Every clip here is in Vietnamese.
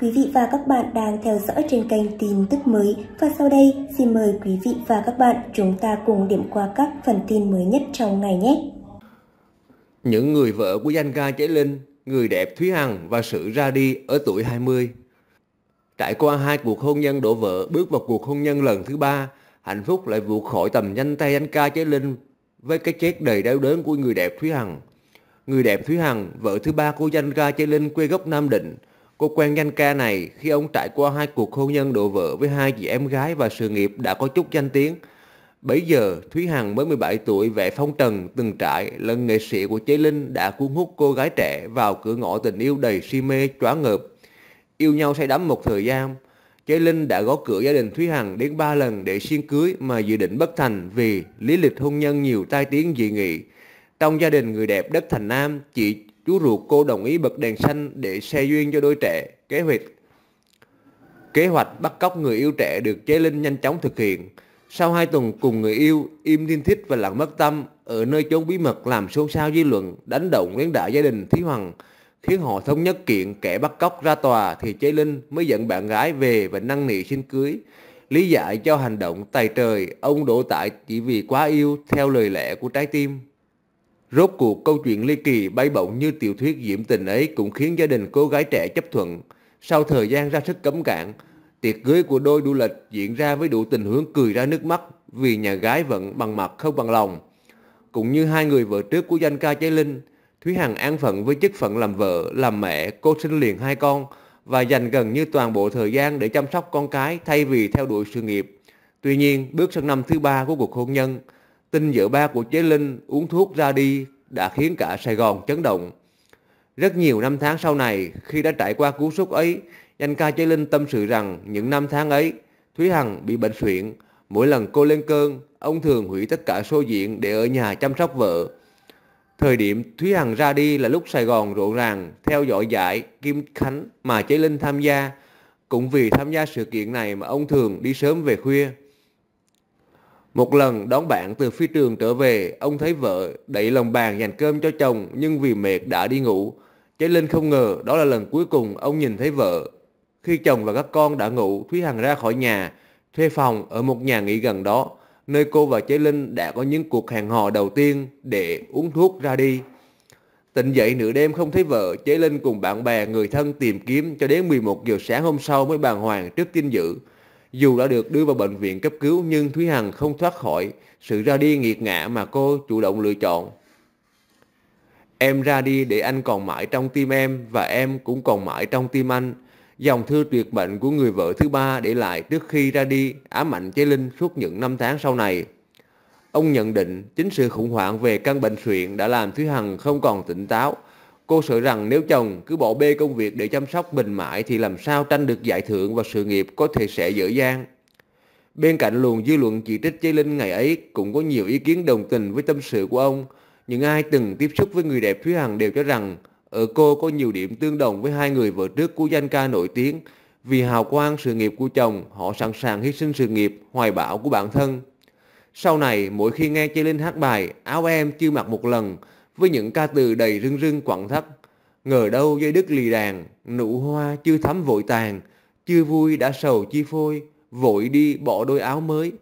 Quý vị và các bạn đang theo dõi trên kênh tin tức mới và sau đây xin mời quý vị và các bạn chúng ta cùng điểm qua các phần tin mới nhất trong ngày nhé. Những người vợ của danh ca Chế Linh, người đẹp Thúy Hằng và sự ra đi ở tuổi 20. Trải qua hai cuộc hôn nhân đổ vỡ bước vào cuộc hôn nhân lần thứ ba, hạnh phúc lại vụt khỏi tầm nhanh tay danh ca Chế Linh với cái chết đầy đau đớn của người đẹp Thúy Hằng. Người đẹp Thúy Hằng, vợ thứ ba của danh ca Chế Linh quê gốc Nam Định, Cô quen danh ca này khi ông trải qua hai cuộc hôn nhân đổ vỡ với hai chị em gái và sự nghiệp đã có chút danh tiếng. Bấy giờ, Thúy Hằng mới 17 tuổi vẽ phong trần từng trải lần nghệ sĩ của Chế Linh đã cuốn hút cô gái trẻ vào cửa ngõ tình yêu đầy si mê, choáng ngợp. Yêu nhau say đắm một thời gian, Chế Linh đã gõ cửa gia đình Thúy Hằng đến 3 lần để xin cưới mà dự định bất thành vì lý lịch hôn nhân nhiều tai tiếng dị nghị. Trong gia đình người đẹp đất Thành Nam, chị Chú ruột cô đồng ý bật đèn xanh để xe duyên cho đôi trẻ. Kế hoạch kế hoạch bắt cóc người yêu trẻ được Chế Linh nhanh chóng thực hiện. Sau hai tuần cùng người yêu, im thiên thích và lặng mất tâm, ở nơi chốn bí mật làm xôn xao dư luận, đánh động lãnh đạo gia đình Thí Hoàng, khiến họ thống nhất kiện kẻ bắt cóc ra tòa thì Chế Linh mới dẫn bạn gái về và năn nỉ xin cưới. Lý giải cho hành động tài trời, ông đổ tại chỉ vì quá yêu theo lời lẽ của trái tim. Rốt cuộc câu chuyện ly kỳ bay bổng như tiểu thuyết diễm tình ấy cũng khiến gia đình cô gái trẻ chấp thuận. Sau thời gian ra sức cấm cản, tiệc cưới của đôi du lịch diễn ra với đủ tình huống cười ra nước mắt vì nhà gái vẫn bằng mặt không bằng lòng. Cũng như hai người vợ trước của danh ca Chế Linh, Thúy Hằng an phận với chức phận làm vợ, làm mẹ, cô sinh liền hai con và dành gần như toàn bộ thời gian để chăm sóc con cái thay vì theo đuổi sự nghiệp. Tuy nhiên, bước sang năm thứ ba của cuộc hôn nhân, Tin vợ ba của Chế Linh uống thuốc ra đi đã khiến cả Sài Gòn chấn động. Rất nhiều năm tháng sau này, khi đã trải qua cú sốc ấy, danh ca Chế Linh tâm sự rằng những năm tháng ấy, Thúy Hằng bị bệnh suyễn. Mỗi lần cô lên cơn, ông thường hủy tất cả show diện để ở nhà chăm sóc vợ. Thời điểm Thúy Hằng ra đi là lúc Sài Gòn rộn ràng theo dõi giải Kim Khánh mà Chế Linh tham gia. Cũng vì tham gia sự kiện này mà ông thường đi sớm về khuya. Một lần đón bạn từ phi trường trở về, ông thấy vợ đẩy lòng bàn dành cơm cho chồng nhưng vì mệt đã đi ngủ. Chế Linh không ngờ đó là lần cuối cùng ông nhìn thấy vợ. Khi chồng và các con đã ngủ, Thúy Hằng ra khỏi nhà, thuê phòng ở một nhà nghỉ gần đó, nơi cô và Chế Linh đã có những cuộc hẹn hò đầu tiên để uống thuốc ra đi. Tỉnh dậy nửa đêm không thấy vợ, Chế Linh cùng bạn bè người thân tìm kiếm cho đến 11 giờ sáng hôm sau mới bàng hoàng trước tin dữ. Dù đã được đưa vào bệnh viện cấp cứu nhưng Thúy Hằng không thoát khỏi sự ra đi nghiệt ngã mà cô chủ động lựa chọn. Em ra đi để anh còn mãi trong tim em và em cũng còn mãi trong tim anh. Dòng thư tuyệt mệnh của người vợ thứ ba để lại trước khi ra đi ám ảnh chế Linh suốt những năm tháng sau này. Ông nhận định chính sự khủng hoảng về căn bệnh suyện đã làm Thúy Hằng không còn tỉnh táo Cô sợ rằng nếu chồng cứ bỏ bê công việc để chăm sóc mình mãi thì làm sao tranh được giải thưởng và sự nghiệp có thể sẽ dở dang. Bên cạnh luồng dư luận chỉ trích Chế Linh ngày ấy cũng có nhiều ý kiến đồng tình với tâm sự của ông. Những ai từng tiếp xúc với người đẹp Thúy Hằng đều cho rằng ở cô có nhiều điểm tương đồng với hai người vợ trước của danh ca nổi tiếng. Vì hào quang sự nghiệp của chồng, họ sẵn sàng hy sinh sự nghiệp, hoài bão của bản thân. Sau này, mỗi khi nghe Chế Linh hát bài Áo em chưa mặc một lần, với những ca từ đầy rưng rưng quặn thắt. Ngờ đâu dây đứt lì đàn, nụ hoa chưa thắm vội tàn, chưa vui đã sầu chi phôi, vội đi bỏ đôi áo mới.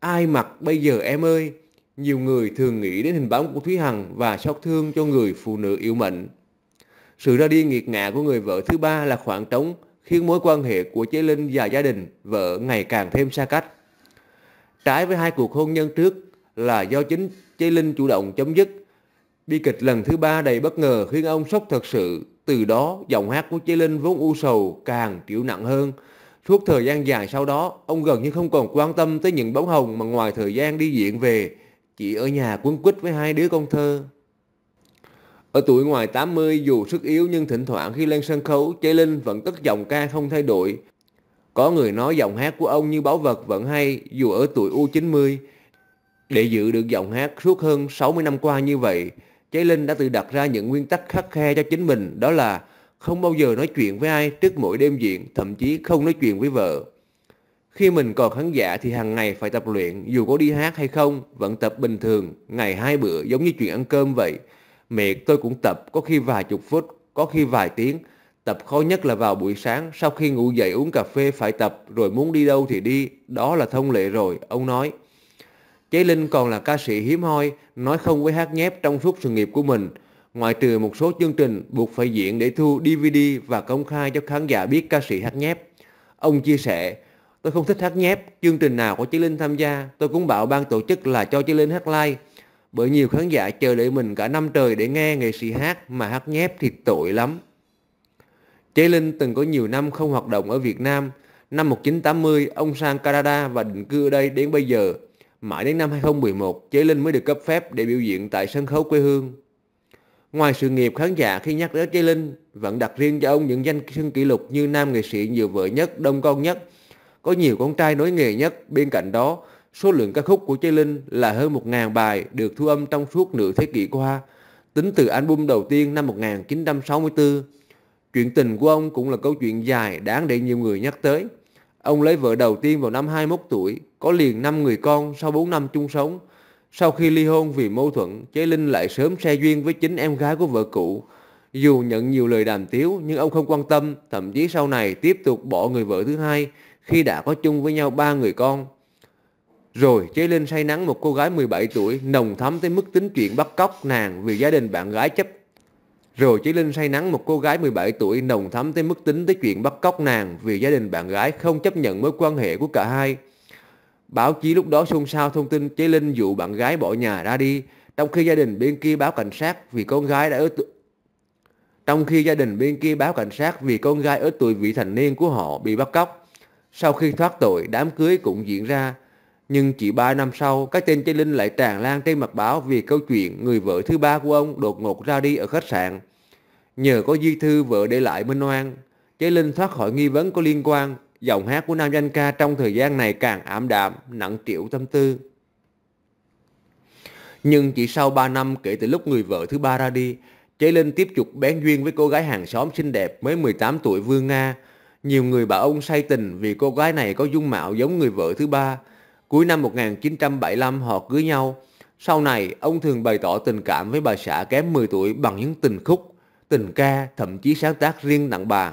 Ai mặc bây giờ em ơi? Nhiều người thường nghĩ đến hình bóng của Thúy Hằng và xót thương cho người phụ nữ yêu mệnh. Sự ra đi nghiệt ngã của người vợ thứ ba là khoảng trống khiến mối quan hệ của chế Linh và gia đình vợ ngày càng thêm xa cách. Trái với hai cuộc hôn nhân trước là do chính chế Linh chủ động chấm dứt Bi kịch lần thứ ba đầy bất ngờ khiến ông sốc thật sự. Từ đó, giọng hát của chế Linh vốn u sầu càng chịu nặng hơn. Suốt thời gian dài sau đó, ông gần như không còn quan tâm tới những bóng hồng mà ngoài thời gian đi diễn về, chỉ ở nhà quấn quýt với hai đứa con thơ. Ở tuổi ngoài 80 dù sức yếu nhưng thỉnh thoảng khi lên sân khấu, Chế Linh vẫn tất giọng ca không thay đổi. Có người nói giọng hát của ông như báu vật vẫn hay dù ở tuổi U90. Để giữ được giọng hát suốt hơn 60 năm qua như vậy, Cháy Linh đã tự đặt ra những nguyên tắc khắc khe cho chính mình, đó là không bao giờ nói chuyện với ai trước mỗi đêm diễn, thậm chí không nói chuyện với vợ. Khi mình còn khán giả thì hàng ngày phải tập luyện, dù có đi hát hay không, vẫn tập bình thường, ngày hai bữa giống như chuyện ăn cơm vậy. Mệt tôi cũng tập, có khi vài chục phút, có khi vài tiếng. Tập khó nhất là vào buổi sáng, sau khi ngủ dậy uống cà phê phải tập, rồi muốn đi đâu thì đi, đó là thông lệ rồi, ông nói. Chế Linh còn là ca sĩ hiếm hoi, nói không với hát nhép trong suốt sự nghiệp của mình, ngoại trừ một số chương trình buộc phải diễn để thu DVD và công khai cho khán giả biết ca sĩ hát nhép. Ông chia sẻ, tôi không thích hát nhép, chương trình nào của Chế Linh tham gia, tôi cũng bảo ban tổ chức là cho Chế Linh hát live. Bởi nhiều khán giả chờ đợi mình cả năm trời để nghe nghệ sĩ hát mà hát nhép thì tội lắm. Chế Linh từng có nhiều năm không hoạt động ở Việt Nam. Năm 1980, ông sang Canada và định cư ở đây đến bây giờ mãi đến năm 2011, Chế Linh mới được cấp phép để biểu diễn tại sân khấu quê hương. Ngoài sự nghiệp khán giả khi nhắc đến Chế Linh, vẫn đặt riêng cho ông những danh sưng kỷ lục như nam nghệ sĩ nhiều vợ nhất, đông con nhất, có nhiều con trai nối nghề nhất. Bên cạnh đó, số lượng ca khúc của Chế Linh là hơn 1.000 bài được thu âm trong suốt nửa thế kỷ qua, tính từ album đầu tiên năm 1964. Chuyện tình của ông cũng là câu chuyện dài đáng để nhiều người nhắc tới. Ông lấy vợ đầu tiên vào năm 21 tuổi, có liền 5 người con sau 4 năm chung sống. Sau khi ly hôn vì mâu thuẫn, Chế Linh lại sớm xe duyên với chính em gái của vợ cũ. Dù nhận nhiều lời đàm tiếu nhưng ông không quan tâm, thậm chí sau này tiếp tục bỏ người vợ thứ hai khi đã có chung với nhau ba người con. Rồi Chế Linh say nắng một cô gái 17 tuổi nồng thắm tới mức tính chuyện bắt cóc nàng vì gia đình bạn gái chấp. Rồi Chế Linh say nắng một cô gái 17 tuổi nồng thắm tới mức tính tới chuyện bắt cóc nàng vì gia đình bạn gái không chấp nhận mối quan hệ của cả hai. Báo chí lúc đó xôn xao thông tin Chế Linh dụ bạn gái bỏ nhà ra đi, trong khi gia đình bên kia báo cảnh sát vì con gái đã ở tu... trong khi gia đình bên kia báo cảnh sát vì con gái ở tuổi vị thành niên của họ bị bắt cóc. Sau khi thoát tội, đám cưới cũng diễn ra. Nhưng chỉ 3 năm sau, cái tên Chế Linh lại tràn lan trên mặt báo vì câu chuyện người vợ thứ ba của ông đột ngột ra đi ở khách sạn. Nhờ có di thư vợ để lại Minh Oan, Chế Linh thoát khỏi nghi vấn có liên quan giọng hát của nam danh ca trong thời gian này càng ảm đạm, nặng triệu tâm tư. Nhưng chỉ sau 3 năm kể từ lúc người vợ thứ ba ra đi, Chế Linh tiếp tục bén duyên với cô gái hàng xóm xinh đẹp mới 18 tuổi Vương Nga. Nhiều người bảo ông say tình vì cô gái này có dung mạo giống người vợ thứ ba. Cuối năm 1975 họ cưới nhau. Sau này, ông thường bày tỏ tình cảm với bà xã kém 10 tuổi bằng những tình khúc, tình ca, thậm chí sáng tác riêng tặng bà.